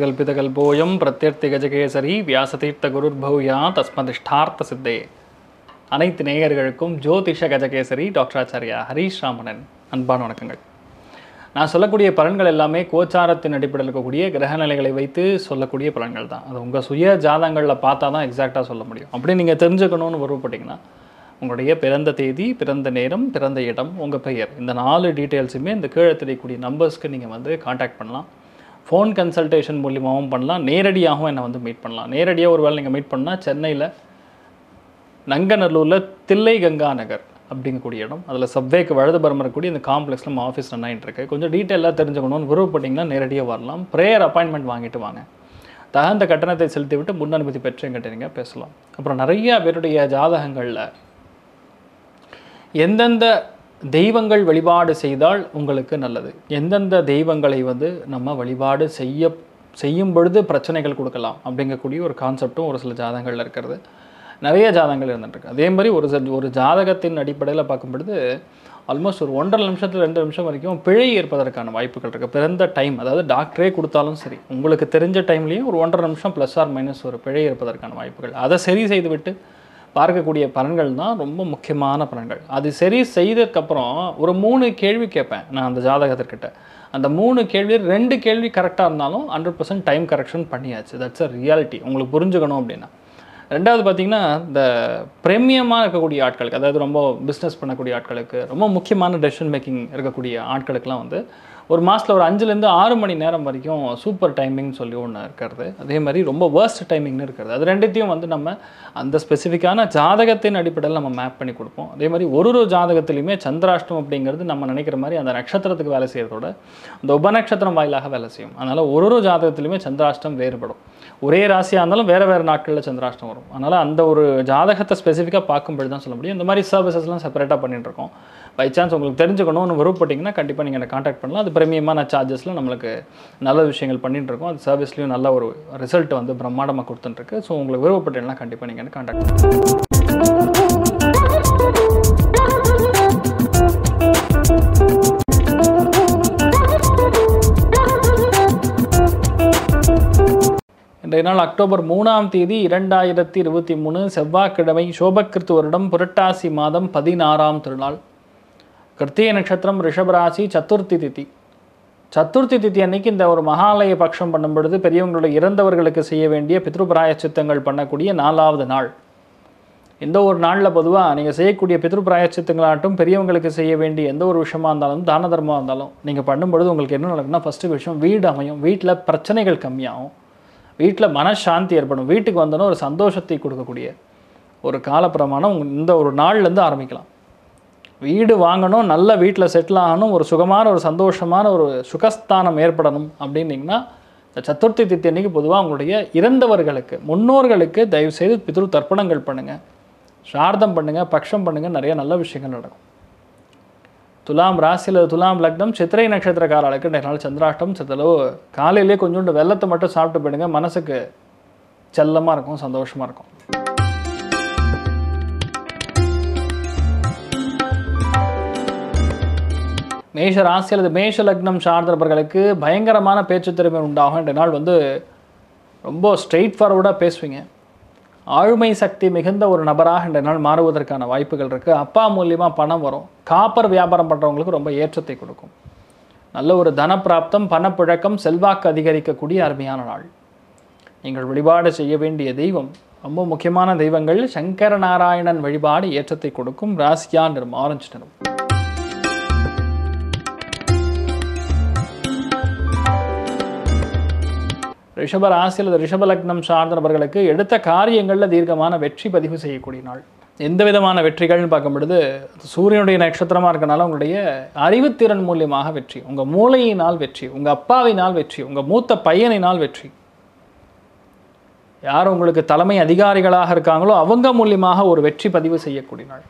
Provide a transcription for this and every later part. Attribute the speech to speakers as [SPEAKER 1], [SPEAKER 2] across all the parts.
[SPEAKER 1] பிரதிகல்பிதகல்போயம் பிரத்யர்த்தி கஜகேசரி வியாசதீர்த்த குருர்பௌயா தஸ்மதிஷ்டார்த்த சித்தே அனைத்து நேயர்களுக்கும் ஜோதிஷ கஜகேசரி டாக்டர் ஆச்சாரியா ஹரீஷ் ராமணன் அன்பான வணக்கங்கள் நான் சொல்லக்கூடிய பலன்கள் எல்லாமே கோச்சாரத்தின் அடிப்படையில் இருக்கக்கூடிய கிரகநிலைகளை வைத்து சொல்லக்கூடிய பலன்கள் தான் அது உங்கள் சுய ஜாதங்களில் பார்த்தா தான் எக்ஸாக்டாக சொல்ல முடியும் அப்படி நீங்கள் தெரிஞ்சுக்கணும்னு விருப்பப்பட்டீங்கன்னா உங்களுடைய பிறந்த தேதி பிறந்த நேரம் பிறந்த இடம் உங்கள் பெயர் இந்த நாலு டீட்டெயில்ஸுமே இந்த கீழே தெரியக்கூடிய நம்பர்ஸ்க்கு நீங்கள் வந்து காண்டாக்ட் பண்ணலாம் ஃபோன் கன்சல்டேஷன் மூலியமாகவும் பண்ணலாம் நேரடியாகவும் என்னை வந்து மீட் பண்ணலாம் நேரடியாக ஒரு வேளை நீங்கள் மீட் பண்ணால் சென்னையில் நங்கநல்லூரில் தில்லை கங்கா நகர் அப்படிங்கக்கூடிய இடம் அதில் சப்வேக்கு வழுதுபரம் இருக்கக்கூடிய இந்த காம்ப்ளெக்ஸில் நம்ம ஆஃபீஸ் ரன் இருக்கு கொஞ்சம் டீட்டெயிலாக தெரிஞ்சுக்கணும்னு விருப்பப்பட்டிங்கன்னா நேரடியாக வரலாம் ப்ரேயர் அப்பாயின்மெண்ட் வாங்கிட்டு வாங்க தகுந்த கட்டணத்தை செலுத்திவிட்டு முன் அனுமதி பெற்று எங்கிட்ட நீங்கள் பேசலாம் அப்புறம் நிறையா பேருடைய ஜாதகங்களில் எந்தெந்த தெய்வங்கள் வழிபாடு செய்தால் உங்களுக்கு நல்லது எந்தெந்த தெய்வங்களை வந்து நம்ம வழிபாடு செய்ய செய்யும் பொழுது பிரச்சனைகள் கொடுக்கலாம் அப்படிங்கக்கூடிய ஒரு கான்செப்டும் ஒரு சில ஜாதகங்களில் இருக்கிறது நிறைய ஜாதகங்கள் இருந்துட்டுருக்கு அதே மாதிரி ஒரு ஒரு ஜாதகத்தின் அடிப்படையில் பார்க்கும் பொழுது ஆல்மோஸ்ட் ஒரு ஒன்றரை நிமிஷத்தில் ரெண்டு நிமிஷம் வரைக்கும் பிழை ஏற்பதற்கான வாய்ப்புகள் இருக்குது பிறந்த டைம் அதாவது டாக்டரே கொடுத்தாலும் சரி உங்களுக்கு தெரிஞ்ச டைம்லேயும் ஒரு ஒன்றரை நிமிஷம் ப்ளஸ் ஆர் மைனஸ் ஒரு பிழை ஏற்பதற்கான வாய்ப்புகள் அதை சரி செய்துவிட்டு பார்க்கக்கூடிய பலன்கள் தான் ரொம்ப முக்கியமான பலன்கள் அது சரி செய்ததுக்கப்புறம் ஒரு மூணு கேள்வி கேட்பேன் நான் அந்த ஜாதகத்திற்கிட்ட அந்த மூணு கேள்வி ரெண்டு கேள்வி கரெக்டாக இருந்தாலும் ஹண்ட்ரட் பர்சன்ட் டைம் கரெக்ஷன் பண்ணியாச்சு தட்ஸ் அ ரியாலிட்டி உங்களுக்கு புரிஞ்சுக்கணும் அப்படின்னா ரெண்டாவது பார்த்திங்கன்னா இந்த பிரேமியமாக இருக்கக்கூடிய ஆட்களுக்கு அதாவது ரொம்ப பிஸ்னஸ் பண்ணக்கூடிய ஆட்களுக்கு ரொம்ப முக்கியமான டெசிஷன் மேக்கிங் இருக்கக்கூடிய ஆட்களுக்கெலாம் வந்து ஒரு மாதத்தில் ஒரு அஞ்சுலேருந்து ஆறு மணி நேரம் வரைக்கும் சூப்பர் டைமிங்னு சொல்லி ஒன்று இருக்கிறது அதே மாதிரி ரொம்ப வேர்ஸ்ட் டைமிங்னு இருக்கிறது அது ரெண்டுத்தையும் வந்து நம்ம அந்த ஸ்பெசிஃபிக்கான ஜாதகத்தின் அடிப்படையில் நம்ம மேப் பண்ணி கொடுப்போம் அதே மாதிரி ஒரு ஒரு ஜாதகத்துலேயுமே சந்திராஷ்டம் அப்படிங்கிறது நம்ம நினைக்கிற மாதிரி அந்த நட்சத்திரத்துக்கு வேலை செய்கிறதோட அந்த உபநட்சத்திரம் வாயிலாக வேலை செய்யும் அதனால் ஒரு ஒரு ஜாதகத்துலேயுமே சந்திராஷ்டம் வேறுபடும் ஒரே ராசியாக இருந்தாலும் வேறு வேறு நாட்களில் சந்திராஷ்டம் வரும் அதனால் அந்த ஒரு ஜாதகத்தை ஸ்பெசிஃபிக்காக பார்க்கும்படி தான் சொல்ல முடியும் இந்த மாதிரி சர்வீசஸ்லாம் செப்பரேட்டாக பண்ணிகிட்டு இருக்கோம் பை சான்ஸ் உங்களுக்கு தெரிஞ்சுக்கணும்னு விருப்பப்பட்டிங்கன்னா கண்டிப்பாக நீங்கள் என்னை காண்டாக்ட் பண்ணலாம் அது பிரீமியமான சார்ஜஸில் நம்மளுக்கு நல்ல விஷயங்கள் பண்ணிகிட்டு இருக்கோம் அது சர்வீஸ்லேயும் நல்ல ஒரு ரிசல்ட் வந்து பிரம்மாண்டமாக கொடுத்துட்டுருக்கு ஸோ உங்களுக்கு விருப்பப்பட்டீங்கன்னா கண்டிப்பாக நீங்கள் என்ன காண்டாக்ட் பண்ணுங்கள் இன்றைய நாள் அக்டோபர் மூணாம் தேதி இரண்டாயிரத்தி இருபத்தி மூணு செவ்வாய்க்கிழமை சோபக்கிருத்து வருடம் புரட்டாசி மாதம் பதினாறாம் திருநாள் கிருத்திய நட்சத்திரம் ரிஷபராசி சத்துர்த்தி திதி சத்துர்த்தி திதி அன்னைக்கு இந்த ஒரு மகாலய பட்சம் பண்ணும் பொழுது பெரியவங்களோட இறந்தவர்களுக்கு செய்ய வேண்டிய பித்ருபிராய சித்தங்கள் பண்ணக்கூடிய நாலாவது நாள் எந்த ஒரு நாளில் பொதுவாக நீங்கள் செய்யக்கூடிய பித்ருபிராய சித்தங்களாகட்டும் பெரியவங்களுக்கு செய்ய வேண்டிய எந்த ஒரு விஷயமா இருந்தாலும் தான தர்மமாக இருந்தாலும் நீங்கள் பண்ணும்பொழுது உங்களுக்கு என்ன நடக்குன்னா ஃபஸ்ட்டு விஷயம் வீடு அமையும் வீட்டில் பிரச்சனைகள் கம்மியாகும் வீட்டில் மனசாந்தி ஏற்படும் வீட்டுக்கு வந்தோன்னா ஒரு சந்தோஷத்தை கொடுக்கக்கூடிய ஒரு காலப்பிரமாணம் இந்த ஒரு நாள்லேருந்து ஆரம்பிக்கலாம் வீடு வாங்கணும் நல்ல வீட்டில் செட்டில் ஆகணும் ஒரு சுகமான ஒரு சந்தோஷமான ஒரு சுகஸ்தானம் ஏற்படணும் அப்படின்னிங்கன்னா இந்த சதுர்த்தி தித்தி அன்னைக்கு பொதுவாக உங்களுடைய இறந்தவர்களுக்கு முன்னோர்களுக்கு தயவு செய்து பித்ரு தர்ப்பணங்கள் பண்ணுங்கள் சார்தம் பண்ணுங்கள் பக்ஷம் பண்ணுங்கள் நிறைய நல்ல விஷயங்கள் நடக்கும் துலாம் ராசியில் துலாம் லக்னம் சித்திரை நட்சத்திரக்காரர்களுக்கு நாள் சந்திராஷ்டம் சித்தளவு காலையிலேயே கொஞ்சோண்டு வெள்ளத்தை மட்டும் சாப்பிட்டு போயிடுங்க மனசுக்கு செல்லமாக இருக்கும் சந்தோஷமாக இருக்கும் மேஷ ராசி அல்லது மேஷ லக்னம் சார்ந்தவர்களுக்கு பயங்கரமான பேச்சு திறமை உண்டாகும் என்ற நாள் வந்து ரொம்ப ஸ்ட்ரெயிட் ஃபார்வர்டாக பேசுவீங்க ஆளுமை சக்தி மிகுந்த ஒரு நபராக இன்றைய நாள் மாறுவதற்கான வாய்ப்புகள் இருக்குது அப்பா மூலியமாக பணம் வரும் காப்பர் வியாபாரம் பண்ணுறவங்களுக்கு ரொம்ப ஏற்றத்தை கொடுக்கும் நல்ல ஒரு தனப்பிராப்தம் பணப்புழக்கம் செல்வாக்கு அதிகரிக்கக்கூடிய அருமையான நாள் நீங்கள் வழிபாடு செய்ய வேண்டிய தெய்வம் ரொம்ப முக்கியமான தெய்வங்கள் சங்கர நாராயணன் வழிபாடு ஏற்றத்தை கொடுக்கும் ராசியா நிறம் ஆரஞ்சு நிறம் ரிஷப ராசி அல்லது ரிஷப லக்னம் சார்ந்த நபர்களுக்கு எடுத்த காரியங்களில் தீர்க்கமான வெற்றி பதிவு செய்யக்கூடிய நாள் எந்த விதமான வெற்றிகள்னு பார்க்கும் பொழுது சூரியனுடைய நட்சத்திரமாக இருக்கனால உங்களுடைய அறிவுத்திறன் மூலியமாக வெற்றி உங்கள் மூளையினால் வெற்றி உங்கள் அப்பாவினால் வெற்றி உங்கள் மூத்த பையனினால் வெற்றி யார் உங்களுக்கு தலைமை அதிகாரிகளாக இருக்காங்களோ அவங்க மூலியமாக ஒரு வெற்றி பதிவு செய்யக்கூடிய நாள்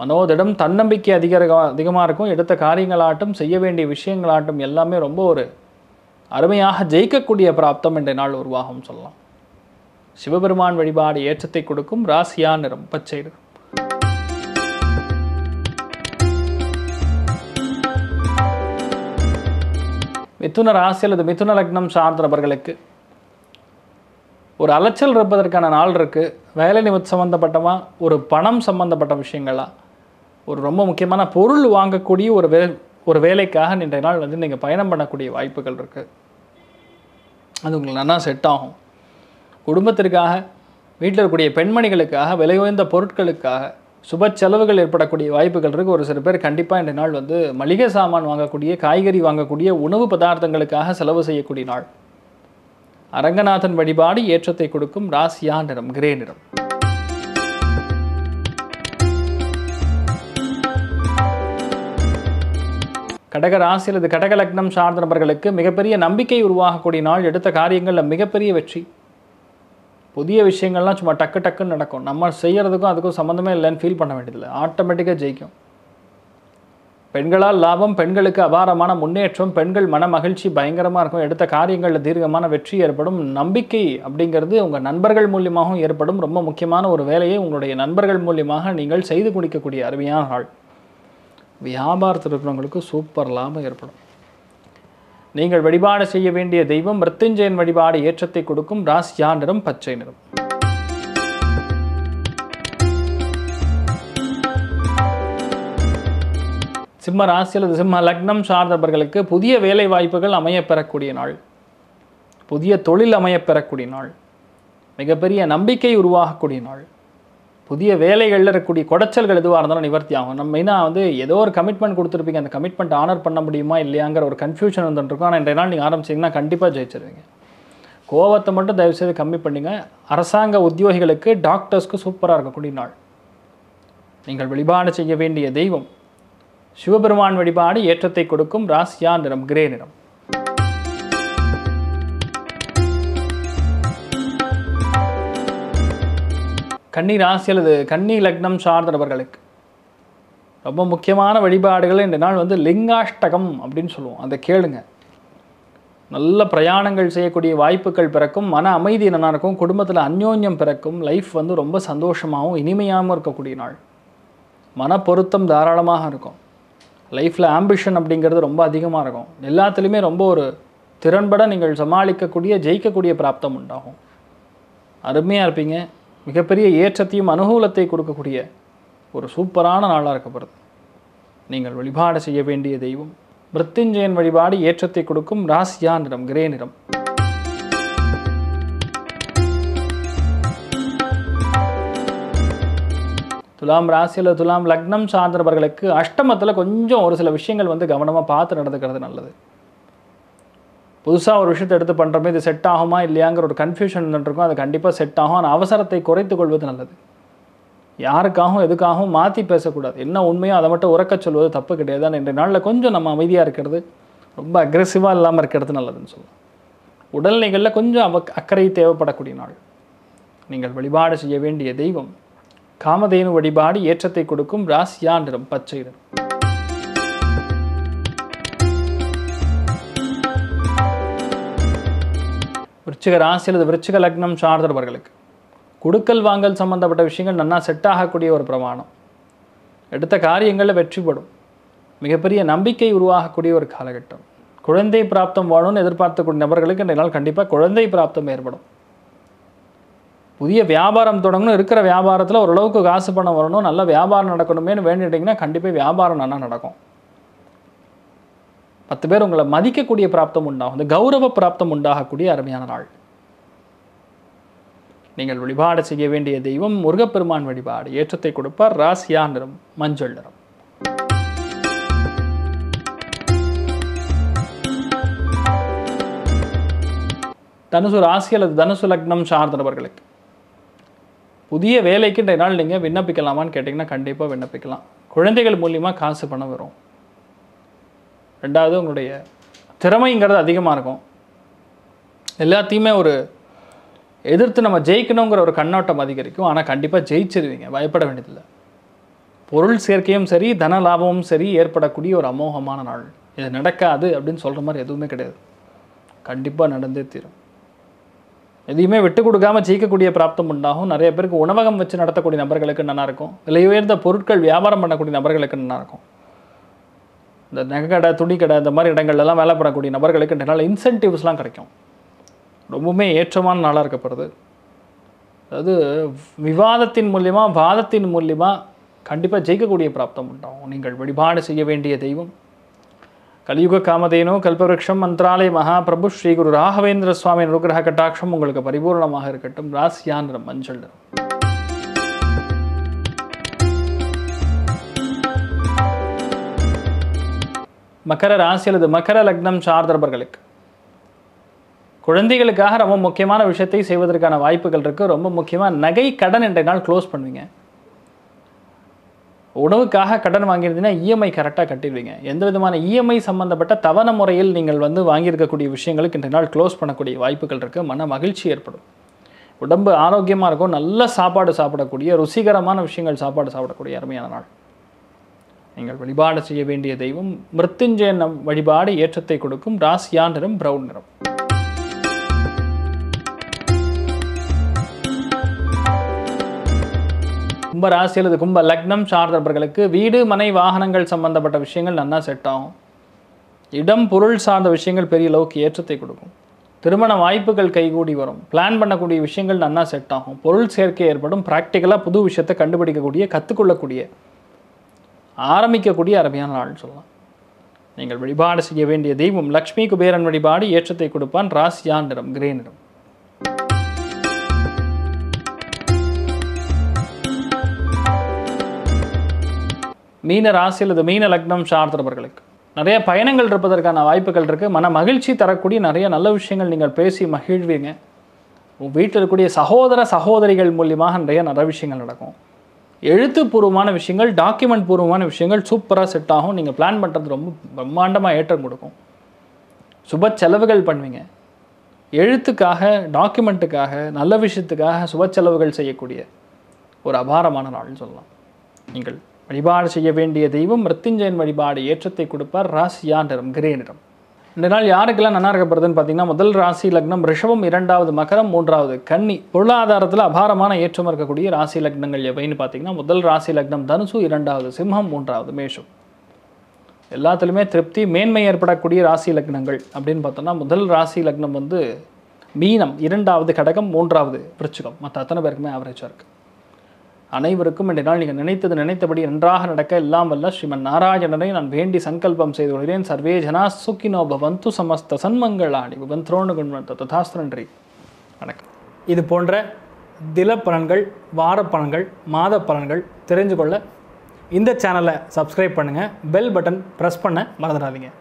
[SPEAKER 1] மனோதிடம் தன்னம்பிக்கை அதிக அதிகமாக இருக்கும் எடுத்த காரியங்களாட்டும் செய்ய வேண்டிய விஷயங்களாட்டும் எல்லாமே ரொம்ப ஒரு அருமையாக ஜெயிக்கக்கூடிய பிராப்தம் இன்றைய நாள் உருவாகும் சொல்லலாம் சிவபெருமான் வழிபாடு ஏற்றத்தை கொடுக்கும் ராசியா நிறம் பச்சை நிறம் மிதுன ராசி அல்லது மிதுன லக்னம் சார்ந்த நபர்களுக்கு ஒரு அலைச்சல் இருப்பதற்கான நாள் இருக்குது வேலை நிமித்த சம்மந்தப்பட்டமாக ஒரு பணம் சம்மந்தப்பட்ட விஷயங்களா ஒரு ரொம்ப முக்கியமான பொருள் வாங்கக்கூடிய ஒரு வே ஒரு வேலைக்காக இன்றைய நாள் வந்து நீங்கள் பயணம் பண்ணக்கூடிய வாய்ப்புகள் இருக்குது அது உங்களுக்கு நல்லா செட் ஆகும் குடும்பத்திற்காக வீட்டில் இருக்கக்கூடிய பெண்மணிகளுக்காக விலை உயர்ந்த பொருட்களுக்காக சுப செலவுகள் ஏற்படக்கூடிய வாய்ப்புகள் இருக்குது ஒரு சில பேர் கண்டிப்பாக இந்த நாள் வந்து மளிகை சாமான் வாங்கக்கூடிய காய்கறி வாங்கக்கூடிய உணவு பதார்த்தங்களுக்காக செலவு செய்யக்கூடிய நாள் அரங்கநாதன் வழிபாடு ஏற்றத்தை கொடுக்கும் ராசியா நிறம் கிரே நிறம் கடகராசியில் இது கடக லக்னம் சார்ந்த நபர்களுக்கு மிகப்பெரிய நம்பிக்கை உருவாகக்கூடிய நாள் எடுத்த காரியங்களில் மிகப்பெரிய வெற்றி புதிய விஷயங்கள்லாம் சும்மா டக்கு டக்குன்னு நடக்கும் நம்ம செய்கிறதுக்கும் அதுக்கும் சம்மந்தமே இல்லைன்னு ஃபீல் பண்ண வேண்டியதில்லை ஆட்டோமேட்டிக்காக ஜெயிக்கும் பெண்களால் லாபம் பெண்களுக்கு அபாரமான முன்னேற்றம் பெண்கள் மன மகிழ்ச்சி பயங்கரமாக இருக்கும் எடுத்த காரியங்களில் தீர்க்கமான வெற்றி ஏற்படும் நம்பிக்கை அப்படிங்கிறது உங்கள் நண்பர்கள் மூலியமாகவும் ஏற்படும் ரொம்ப முக்கியமான ஒரு வேலையை உங்களுடைய நண்பர்கள் மூலியமாக நீங்கள் செய்து குடிக்கக்கூடிய அருமையான நாள் வியாபாரத்தில் இருக்கிறவங்களுக்கு சூப்பர் லாபம் ஏற்படும் நீங்கள் வழிபாடு செய்ய வேண்டிய தெய்வம் மிருத்துஞ்சயன் வழிபாடு ஏற்றத்தை கொடுக்கும் ராசியா நிறம் பச்சை நிறம் சிம்ம ராசி அல்லது சிம்ம லக்னம் சார்ந்தவர்களுக்கு புதிய வேலை வாய்ப்புகள் அமைய பெறக்கூடிய நாள் புதிய தொழில் அமைய பெறக்கூடிய நாள் மிகப்பெரிய நம்பிக்கை உருவாகக்கூடிய நாள் புதிய வேலைகளில் இருக்கக்கூடிய குடைச்சல்கள் எதுவாக இருந்தாலும் நிவர்த்தி ஆகும் நம்ம மெயினாக வந்து ஏதோ ஒரு கமிட்மெண்ட் கொடுத்துருப்பீங்க அந்த கமிட்மெண்ட் ஆனர் பண்ண முடியுமா இல்லையாங்கிற ஒரு கன்ஃபியூஷன் வந்துட்டுருக்கும் ஆனால் இன்றைய நாள் நீங்கள் ஆரம்பிச்சிங்கன்னா கண்டிப்பாக ஜெயிச்சிருவீங்க கோவத்தை மட்டும் தயவுசெய்து கம்மி பண்ணிங்க அரசாங்க உத்தியோகிகளுக்கு டாக்டர்ஸ்க்கு சூப்பராக இருக்கக்கூடிய நாள் நீங்கள் வழிபாடு செய்ய வேண்டிய தெய்வம் சிவபெருமான் வழிபாடு ஏற்றத்தை கொடுக்கும் ராசியா நிறம் கிரே நிறம் கன்னி ராசி அல்லது கன்னி லக்னம் சார்ந்த நபர்களுக்கு ரொம்ப முக்கியமான வழிபாடுகள் இந்த நாள் வந்து லிங்காஷ்டகம் அப்படின்னு சொல்லுவோம் அதை கேளுங்க நல்ல பிரயாணங்கள் செய்யக்கூடிய வாய்ப்புகள் பிறக்கும் மன அமைதி நல்லா இருக்கும் குடும்பத்தில் அந்யோன்யம் பிறக்கும் லைஃப் வந்து ரொம்ப சந்தோஷமாகவும் இனிமையாகவும் இருக்கக்கூடிய நாள் மன பொருத்தம் தாராளமாக இருக்கும் லைஃப்பில் ஆம்பிஷன் அப்படிங்கிறது ரொம்ப அதிகமாக இருக்கும் எல்லாத்துலேயுமே ரொம்ப ஒரு திறன்பட நீங்கள் சமாளிக்கக்கூடிய ஜெயிக்கக்கூடிய பிராப்தம் உண்டாகும் அருமையாக இருப்பீங்க மிகப்பெரிய ஏற்றத்தையும் அனுகூலத்தை கொடுக்கக்கூடிய ஒரு சூப்பரான நாளாக இருக்கப்படுது நீங்கள் வழிபாடு செய்ய வேண்டிய தெய்வம் மிருத்யுஞ்சயன் வழிபாடு ஏற்றத்தை கொடுக்கும் ராசியா நிறம் கிரே நிறம் துலாம் ராசியில் துலாம் லக்னம் சார்ந்தவர்களுக்கு அஷ்டமத்தில் கொஞ்சம் ஒரு சில விஷயங்கள் வந்து கவனமாக பார்த்து நடந்துக்கிறது நல்லது புதுசாக ஒரு விஷயத்தை எடுத்து பண்ணுறமே இது செட் ஆகுமா இல்லையாங்கிற ஒரு கன்ஃபியூஷன் இருந்துட்டுருக்கும் அது கண்டிப்பாக செட் ஆகும் ஆனால் அவசரத்தை குறைத்து கொள்வது நல்லது யாருக்காகவும் எதுக்காகவும் மாற்றி பேசக்கூடாது என்ன உண்மையோ அதை மட்டும் உறக்க சொல்வது தப்பு கிடையாது ஆனால் இன்றைய நாளில் கொஞ்சம் நம்ம அமைதியாக இருக்கிறது ரொம்ப அக்ரெசிவாக இல்லாமல் இருக்கிறது நல்லதுன்னு சொல்லுவோம் உடல்நிலைகளில் கொஞ்சம் அவ அக்கறை தேவைப்படக்கூடிய நாள் நீங்கள் வழிபாடு செய்ய வேண்டிய தெய்வம் காமதேனு வழிபாடு ஏற்றத்தை கொடுக்கும் ராசியா நிறம் பச்சை நிறம் விருச்சிக ராசி அல்லது விருச்சிக லக்னம் சார்ந்தவர்களுக்கு கொடுக்கல் வாங்கல் சம்பந்தப்பட்ட விஷயங்கள் நன்னா செட் ஆகக்கூடிய ஒரு பிரமாணம் எடுத்த காரியங்களில் வெற்றிப்படும் மிகப்பெரிய நம்பிக்கை உருவாகக்கூடிய ஒரு காலகட்டம் குழந்தை பிராப்தம் வாழும்னு எதிர்பார்த்தக்கூடிய நபர்களுக்கு இந்த நாள் கண்டிப்பாக குழந்தை பிராப்தம் ஏற்படும் புதிய வியாபாரம் தொடங்கணும் இருக்கிற வியாபாரத்தில் ஓரளவுக்கு காசு பணம் வரணும் நல்ல வியாபாரம் நடக்கணுமேனு வேண்டிட்டிங்கன்னா கண்டிப்பாக வியாபாரம் நல்லா நடக்கும் பத்து பேர் உங்களை மதிக்கக்கூடிய பிராப்தம் உண்டாகும் இந்த கௌரவ பிராப்தம் உண்டாகக்கூடிய அருமையான நாள் நீங்கள் வழிபாடு செய்ய வேண்டிய தெய்வம் முருகப்பெருமான் வழிபாடு ஏற்றத்தை கொடுப்பார் ராசியா நிறம் மஞ்சள் நிறம் தனுசு ராசி அல்லது தனுசு லக்னம் சார்ந்தவர்களுக்கு புதிய வேலைக்கு நாள் நீங்கள் விண்ணப்பிக்கலாமான்னு கேட்டிங்கன்னா கண்டிப்பாக விண்ணப்பிக்கலாம் குழந்தைகள் மூலியமாக காசு பணம் வரும் ரெண்டாவது உங்களுடைய திறமைங்கிறது அதிகமாக இருக்கும் எல்லாத்தையுமே ஒரு எதிர்த்து நம்ம ஜெயிக்கணுங்கிற ஒரு கண்ணோட்டம் அதிகரிக்கும் ஆனால் கண்டிப்பாக ஜெயிச்சிருவீங்க பயப்பட வேண்டியதில்லை பொருள் சேர்க்கையும் சரி தன லாபமும் சரி ஏற்படக்கூடிய ஒரு அமோகமான நாள் இது நடக்காது அப்படின்னு சொல்கிற மாதிரி எதுவுமே கிடையாது கண்டிப்பாக நடந்தே தீரும் எதையுமே விட்டு கொடுக்காமல் ஜெயிக்கக்கூடிய பிராப்தம் உண்டாகும் நிறைய பேருக்கு உணவகம் வச்சு நடத்தக்கூடிய நபர்களுக்கு நல்லாயிருக்கும் விலை உயர்ந்த பொருட்கள் வியாபாரம் பண்ணக்கூடிய நபர்களுக்கு நல்லாயிருக்கும் இந்த நகைக்கடை துணிக்கடை இந்த மாதிரி இடங்கள்லாம் வேலை பெறக்கூடிய நபர்களுக்கு நல்ல இன்சென்டிவ்ஸ்லாம் கிடைக்கும் ரொம்பவுமே ஏற்றமான நாளாக இருக்கப்படுது அதாவது விவாதத்தின் மூலியமாக வாதத்தின் மூலியமாக கண்டிப்பாக ஜெயிக்கக்கூடிய பிராப்தம் உண்டாகும் நீங்கள் வழிபாடு செய்ய வேண்டிய தெய்வம் கலியுக காமதேனோ கல்பவருஷம் மந்திராலய மகாபிரபு ஸ்ரீ குரு ராகவேந்திர சுவாமி அனுகிரக கட்டாட்சம் உங்களுக்கு பரிபூர்ணமாக இருக்கட்டும் ராசியான் மஞ்சள் மகர ராசி அல்லது மகர லக்னம் சார்ந்தவர்களுக்கு குழந்தைகளுக்காக ரொம்ப முக்கியமான விஷயத்தை செய்வதற்கான வாய்ப்புகள் இருக்குது ரொம்ப முக்கியமாக நகை கடன் இன்றைய நாள் க்ளோஸ் பண்ணுவீங்க உணவுக்காக கடன் வாங்கியிருந்தீங்கன்னா இஎம்ஐ e கரெக்டாக கட்டிடுவீங்க எந்த விதமான இஎம்ஐ e சம்மந்தப்பட்ட தவண முறையில் நீங்கள் வந்து வாங்கியிருக்கக்கூடிய விஷயங்களுக்கு இன்றைய நாள் க்ளோஸ் பண்ணக்கூடிய வாய்ப்புகள் இருக்குது மன மகிழ்ச்சி ஏற்படும் உடம்பு ஆரோக்கியமாக இருக்கும் நல்ல சாப்பாடு சாப்பிடக்கூடிய ருசிகரமான விஷயங்கள் சாப்பாடு சாப்பிடக்கூடிய அருமையான நாள் நீங்கள் வழிபாடு செய்ய வேண்டிய தெய்வம் நம் வழிபாடு ஏற்றத்தை கொடுக்கும் ராசியா நிறம் பிரவுன் நிறம் கும்ப ராசி அல்லது கும்ப லக்னம் சார்ந்தவர்களுக்கு வீடு மனை வாகனங்கள் சம்பந்தப்பட்ட விஷயங்கள் நல்லா செட் ஆகும் இடம் பொருள் சார்ந்த விஷயங்கள் பெரிய அளவுக்கு ஏற்றத்தை கொடுக்கும் திருமண வாய்ப்புகள் கைகூடி வரும் பிளான் பண்ணக்கூடிய விஷயங்கள் நல்லா செட் ஆகும் பொருள் சேர்க்கை ஏற்படும் ப்ராக்டிக்கலாக புது விஷயத்தை கண்டுபிடிக்கக்கூடிய கற்றுக்கொள்ளக்கூடிய ஆரம்பிக்கக்கூடிய அருமையான நாள் சொல்லலாம் நீங்கள் வழிபாடு செய்ய வேண்டிய தெய்வம் லக்ஷ்மி குபேரன் வழிபாடு ஏற்றத்தை கொடுப்பான் ராசியா நிறம் கிரே நிறம் மீன ராசி அல்லது மீன லக்னம் சார்ந்தவர்களுக்கு நிறைய பயணங்கள் இருப்பதற்கான வாய்ப்புகள் இருக்குது மன மகிழ்ச்சி தரக்கூடிய நிறைய நல்ல விஷயங்கள் நீங்கள் பேசி மகிழ்வீங்க வீட்டில் இருக்கக்கூடிய சகோதர சகோதரிகள் மூலியமாக நிறைய நல்ல விஷயங்கள் நடக்கும் எழுத்துப்பூர்வமான விஷயங்கள் டாக்குமெண்ட் பூர்வமான விஷயங்கள் சூப்பராக செட் ஆகும் நீங்கள் பிளான் பண்ணுறது ரொம்ப பிரம்மாண்டமாக ஏற்றம் கொடுக்கும் சுப செலவுகள் பண்ணுவீங்க எழுத்துக்காக டாக்குமெண்ட்டுக்காக நல்ல விஷயத்துக்காக சுப செலவுகள் செய்யக்கூடிய ஒரு அபாரமான நாள்னு சொல்லலாம் நீங்கள் வழிபாடு செய்ய வேண்டிய தெய்வம் மிருத்யுஞ்சயன் வழிபாடு ஏற்றத்தை கொடுப்பார் ராசியா நிறம் கிரே நிறம் இந்த நாள் யாருக்கெல்லாம் நல்லா இருக்கப்படுதுன்னு பார்த்தீங்கன்னா முதல் ராசி லக்னம் ரிஷபம் இரண்டாவது மகரம் மூன்றாவது கன்னி பொருளாதாரத்தில் அபாரமான ஏற்றம் இருக்கக்கூடிய ராசி லக்னங்கள் எவைன்னு பார்த்தீங்கன்னா முதல் ராசி லக்னம் தனுசு இரண்டாவது சிம்மம் மூன்றாவது மேஷம் எல்லாத்துலேயுமே திருப்தி மேன்மை ஏற்படக்கூடிய ராசி லக்னங்கள் அப்படின்னு பார்த்தோம்னா முதல் ராசி லக்னம் வந்து மீனம் இரண்டாவது கடகம் மூன்றாவது விருச்சிகம் மற்ற அத்தனை பேருக்குமே ஆவரேஜாக இருக்குது அனைவருக்கும் இன்றைய நாள் நீங்கள் நினைத்தது நினைத்தபடி நன்றாக நடக்க எல்லாம் வல்ல ஸ்ரீமன் நாராயணனை நான் வேண்டி சங்கல்பம் செய்து கொள்கிறேன் சர்வே ஜனா சுக்கினோ பவந்து சமஸ்த சன்மங்களாணி பவன் துரோணு குண்வந்த வணக்கம் இது போன்ற தினப்பலன்கள் வாரப்பலன்கள் மாத பலன்கள் தெரிஞ்சு கொள்ள இந்த சேனலை சப்ஸ்கிரைப் பண்ணுங்கள் பெல் பட்டன் ப்ரெஸ் பண்ண மறந்துடாதீங்க